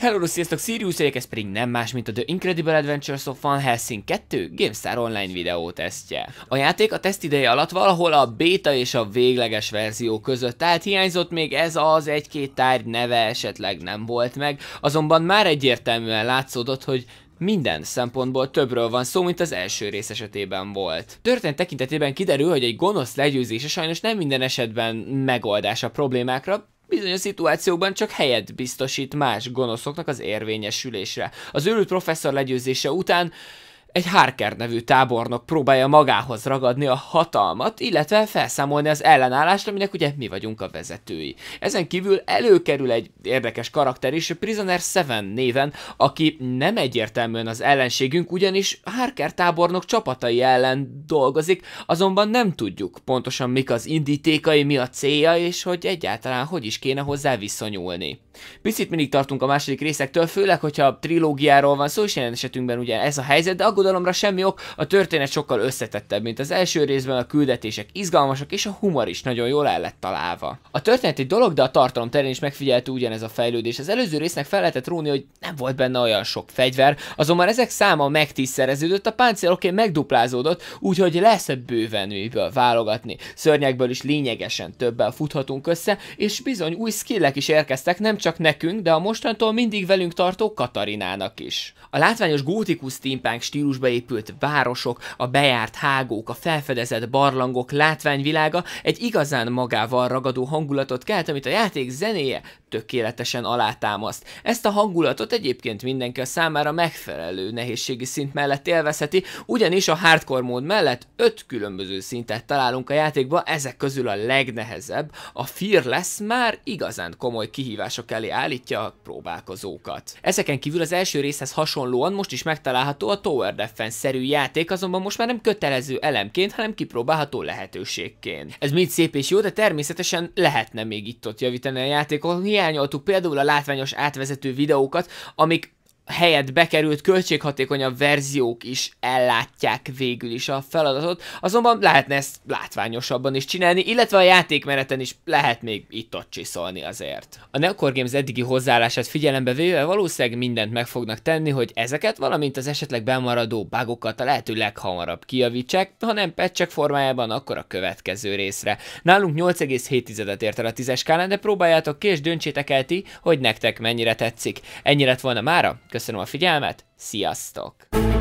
Hello, sziasztok, Sirius vagyok, ez pedig nem más, mint a The Incredible Adventures of Van Helsing 2 GameStar Online videó tesztje. A játék a teszt ideje alatt valahol a beta és a végleges verzió között, tehát hiányzott még ez az egy-két tárgy neve esetleg nem volt meg, azonban már egyértelműen látszódott, hogy minden szempontból többről van szó, mint az első rész esetében volt. Történt tekintetében kiderül, hogy egy gonosz legyőzése sajnos nem minden esetben megoldás a problémákra, bizonyos szituációkban csak helyet biztosít más gonoszoknak az érvényesülésre. Az őrült professzor legyőzése után egy Harker nevű tábornok próbálja magához ragadni a hatalmat, illetve felszámolni az ellenállást, aminek ugye mi vagyunk a vezetői. Ezen kívül előkerül egy érdekes karakter is, Prisoner Seven néven, aki nem egyértelműen az ellenségünk, ugyanis Harker tábornok csapatai ellen dolgozik, azonban nem tudjuk pontosan mik az indítékai, mi a célja, és hogy egyáltalán hogy is kéne hozzá viszonyulni. Picit mindig tartunk a második részektől, főleg, hogyha trilógiáról van szó, és jelen esetünkben ugye ez a helyzet, de aggódom aggodalomra semmi ok, a történet sokkal összetettebb, mint az első részben a küldetések izgalmasak és a humor is nagyon jól el lett találva. A történeti dolog, de a tartalom terén is megfigyelte ugyanez a fejlődés. Az előző résznek fel lehetett róni, hogy nem volt benne olyan sok fegyver, azonban ezek száma megtízszereződött, a páncél oké megduplázódott, úgyhogy lesz bőven miből válogatni. Szörnyekből is lényegesen többel futhatunk össze, és bizony új skillek is érkeztek nem csak nekünk, de a mostantól mindig velünk tartó Katarinának is. A látványos gótikus steampunk stílus stílusba épült városok, a bejárt hágók, a felfedezett barlangok látványvilága egy igazán magával ragadó hangulatot kelt, amit a játék zenéje, tökéletesen alátámaszt. Ezt a hangulatot egyébként mindenki a számára megfelelő nehézségi szint mellett élvezheti, ugyanis a hardcore mód mellett öt különböző szintet találunk a játékba, ezek közül a legnehezebb, a Fearless már igazán komoly kihívások elé állítja a próbálkozókat. Ezeken kívül az első részhez hasonlóan most is megtalálható a Tower Defense-szerű játék, azonban most már nem kötelező elemként, hanem kipróbálható lehetőségként. Ez mind szép és jó, de természetesen lehetne még itt-ott javítani a játékot hiányoltuk például a látványos átvezető videókat, amik helyett bekerült költséghatékonyabb verziók is ellátják végül is a feladatot, azonban lehetne ezt látványosabban is csinálni, illetve a játékmeneten is lehet még itt-ott csiszolni azért. A Neocore Games eddigi hozzáállását figyelembe véve valószínűleg mindent meg fognak tenni, hogy ezeket, valamint az esetleg bemaradó bugokat a lehető leghamarabb kijavítsák, hanem patchek formájában akkor a következő részre. Nálunk 8,7-et ért el a 10 skálán, de próbáljátok ki és döntsétek el ti, hogy nektek mennyire tetszik. Ennyi lett volna mára, Köszönöm a figyelmet, sziasztok!